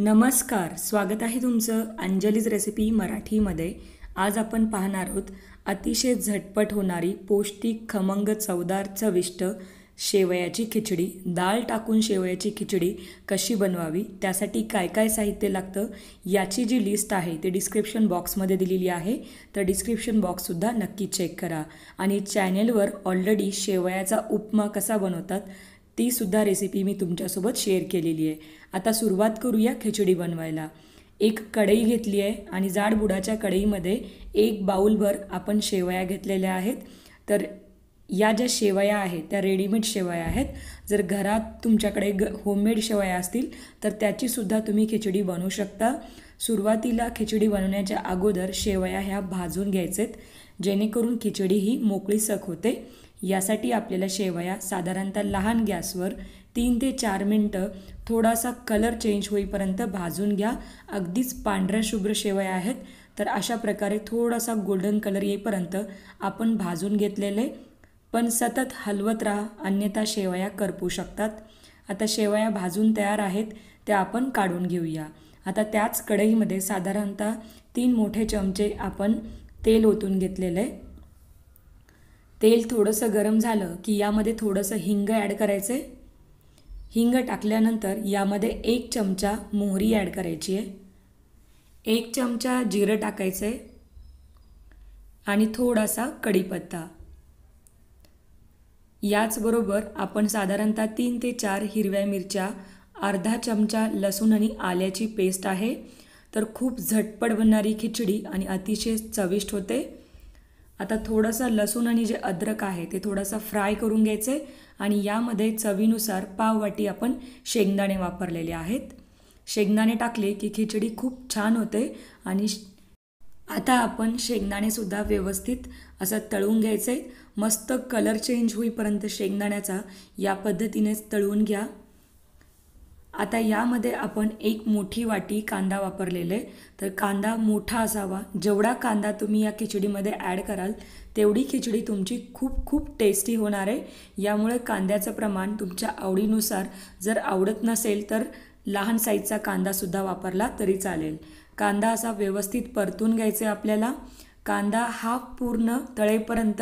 नमस्कार स्वागत आहे तुमचं अंजलीज रेसिपी मराठीमध्ये आज आपण पाहणार आहोत अतिशय झटपट होणारी पौष्टिक खमंग चवदार चविष्ट शेवयाची खिचडी दाल टाकून शेवयाची खिचडी कशी बनवावी त्यासाठी काय काय साहित्य लागतं याची जी लिस्ट आहे ती डिस्क्रिप्शन बॉक्समध्ये दिलेली आहे तर डिस्क्रिप्शन बॉक्ससुद्धा नक्की चेक करा आणि चॅनेलवर ऑलरेडी शेवयाचा उपमा कसा बनवतात तीसुद्धा रेसिपी मी तुमच्यासोबत शेअर केलेली आहे आता सुरुवात करूया खिचडी बनवायला एक कढई घेतली आहे आणि जाड बुडाच्या कढईमध्ये एक बाऊलभर आपण शेवया घेतलेल्या आहेत तर या ज्या शेवया आहेत त्या रेडीमेड शेवया आहेत जर घरात तुमच्याकडे ग होममेड शेवया असतील तर त्याचीसुद्धा तुम्ही खिचडी बनवू शकता सुरुवातीला खिचडी बनवण्याच्या अगोदर शेवया ह्या भाजून आहेत जेणेकरून खिचडी ही मोकळीसक होते यासाठी आपल्याला शेवया साधारणतः लहान गॅसवर तीन ते चार मिनटं थोडासा कलर चेंज होईपर्यंत भाजून घ्या अगदीच पांढऱ्या शुभ्र शेवया आहेत तर अशा प्रकारे थोडासा गोल्डन कलर येईपर्यंत आपण भाजून घेतलेले पण सतत हलवत राहा अन्यथा शेवया करपू शकतात आता शेवया भाजून तयार आहेत त्या आपण काढून घेऊया आता त्याच कढईमध्ये साधारणतः तीन मोठे चमचे आपण तेल ओतून घेतलेलं आहे तेल थोडंसं गरम झालं की यामध्ये थोडंसं हिंग ॲड करायचं आहे हिंग टाकल्यानंतर यामध्ये एक चमचा मोहरी ॲड करायची आहे एक चमचा जिरं टाकायचं आहे आणि थोडासा कढीपत्ता याचबरोबर आपण साधारणतः तीन ते चार हिरव्या मिरच्या अर्धा चमचा लसूण आणि आल्याची पेस्ट आहे तर खूप झटपट बनणारी खिचडी आणि अतिशय चविष्ट होते आता थोडंसं लसूण आणि जे अद्रक आहे ते थोडासा फ्राय करून घ्यायचं आहे आणि यामध्ये चवीनुसार पाववाटी आपण शेंगदाणे वापरलेले आहेत शेंगदाणे टाकले की खिचडी खूप छान होते आणि आता आपण शेंगदाणेसुद्धा व्यवस्थित असं तळून घ्यायचं मस्त कलर चेंज होईपर्यंत शेंगदाण्याचा या पद्धतीनेच तळून घ्या आता यामध्ये आपण एक मोठी वाटी कांदा वापरलेले आहे तर कांदा मोठा असावा जेवढा कांदा तुम्ही या खिचडीमध्ये ॲड कराल तेवढी खिचडी तुमची खूप खूप टेस्टी होणार आहे यामुळे कांद्याचं प्रमाण तुमच्या आवडीनुसार जर आवडत नसेल तर लहान साईजचा कांदासुद्धा वापरला तरी चालेल कांदा असा व्यवस्थित परतून घ्यायचा आपल्याला कांदा हा पूर्ण तळेपर्यंत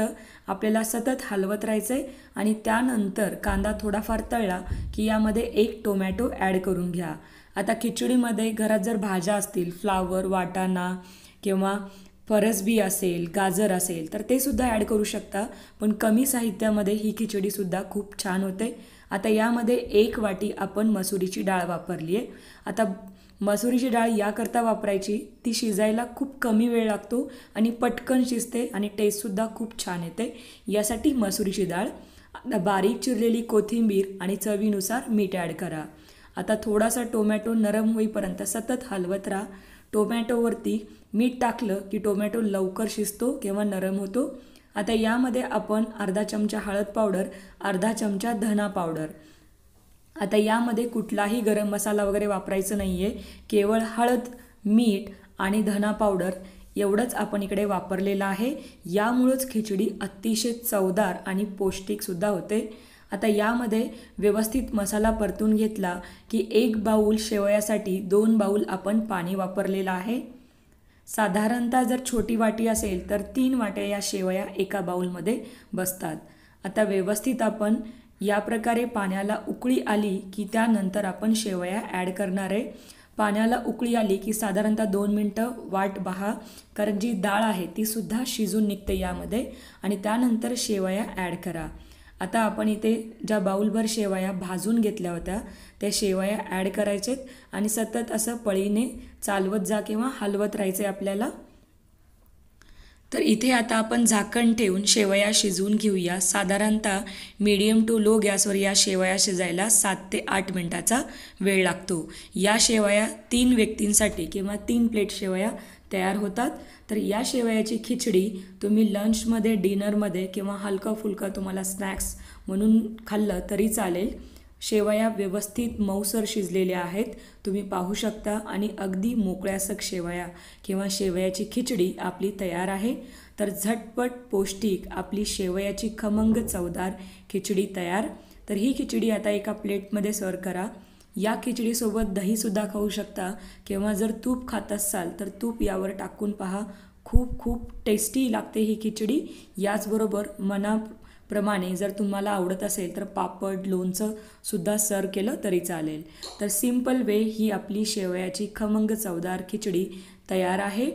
आपल्याला सतत हलवत राहायचं आहे आणि त्यानंतर कांदा थोडाफार तळला की यामध्ये एक टोमॅटो ॲड करून घ्या आता खिचडीमध्ये घरात जर भाज्या असतील फ्लावर वाटाणा किंवा फरसबी असेल गाजर असेल तर ते सुद्धा ॲड करू शकता पण कमी साहित्यामध्ये ही खिचडीसुद्धा खूप छान होते आता यामध्ये एक वाटी आपण मसुरीची डाळ वापरली आहे आता मसुरीची डाळ याकरता वापरायची ती शिजायला खूप कमी वेळ लागतो आणि पटकन शिजते आणि टेस्टसुद्धा खूप छान येते यासाठी मसुरीची डाळ बारीक चिरलेली कोथिंबीर आणि चवीनुसार मीठ ॲड करा आता थोडासा टोमॅटो नरम होईपर्यंत सतत हलवत राहा टोमॅटोवरती मीठ टाकलं की टोमॅटो लवकर शिजतो किंवा नरम होतो आता यामध्ये आपण अर्धा चमचा हळद पावडर अर्धा चमचा धना पावडर आता यामध्ये कुठलाही गरम मसाला वगैरे वापरायचं नाही आहे केवळ हळद मीठ आणि धना पावडर एवढंच आपण इकडे वापरलेलं आहे यामुळंच खिचडी अतिशय चवदार आणि पौष्टिकसुद्धा होते आता यामध्ये व्यवस्थित मसाला परतून घेतला की एक बाऊल शेवयासाठी दोन बाऊल आपण पाणी वापरलेलं आहे साधारणतः जर छोटी वाटी असेल तर तीन वाट्या या शेवया एका बाऊलमध्ये बसतात आता व्यवस्थित आपण या प्रकारे पाण्याला उकळी आली की त्यानंतर आपण शेवया ॲड करणार आहे पाण्याला उकळी आली की साधारणतः दोन मिनटं वाट बहा कारण जी डाळ आहे ती सुद्धा शिजून निघते यामध्ये आणि त्यानंतर शेवया ॲड करा आता आपण इथे ज्या बाऊलभर शेवया भाजून घेतल्या होत्या त्या शेवया ॲड करायचेत आणि सतत असं पळीने चालवत जा किंवा हलवत राहायचे आपल्याला तर इथे आता आपण झाकण ठेवून शेवया शिजवून घेऊया साधारणतः मीडियम टू लो गॅसवर या शेवया शिजायला सात ते आठ मिनटाचा वेळ लागतो या शेवया तीन व्यक्तींसाठी किंवा तीन प्लेट शेवया तयार होतात तर या शेवयाची खिचडी तुम्ही लंचमध्ये डिनरमध्ये किंवा हलका फुलका तुम्हाला स्नॅक्स म्हणून खाल्लं तरी चालेल शेवया व्यवस्थित मऊसर शिजलेल्या आहेत तुम्ही पाहू शकता आणि अगदी मोकळ्यासक शेवया किंवा शेवयाची खिचडी आपली तयार आहे तर झटपट पौष्टिक आपली शेवयाची खमंग चवदार खिचडी तयार तर ही खिचडी आता एका प्लेटमध्ये सर्व करा या खिचडीसोबत दहीसुद्धा खाऊ शकता किंवा जर तूप खात असाल तर तूप यावर टाकून पहा खूप खूप टेस्टी लागते ही खिचडी याचबरोबर मना प्रमाणे जर तुम्हाला आवडत असेल तर पापड लोणचंसुद्धा सुद्धा सर्व केलं तरी चालेल तर सिम्पल वे ही आपली शेवयाची खमंग चवदार खिचडी तयार आहे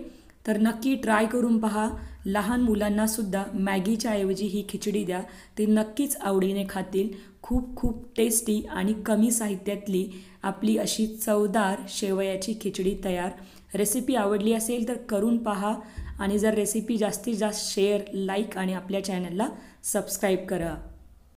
तर नक्की ट्राय करून पहा लहान मुलांनासुद्धा मॅगीच्या ऐवजी ही खिचडी द्या ते नक्कीच आवडीने खातील खूप खूप टेस्टी आणि कमी साहित्यातली आपली अशी चवदार शेवयाची खिचडी तयार रेसिपी आवडली असेल तर करून पहा आणि जर रेसिपी जास्तीत जास्त शेअर लाईक आणि आपल्या चॅनलला सबस्क्राईब करा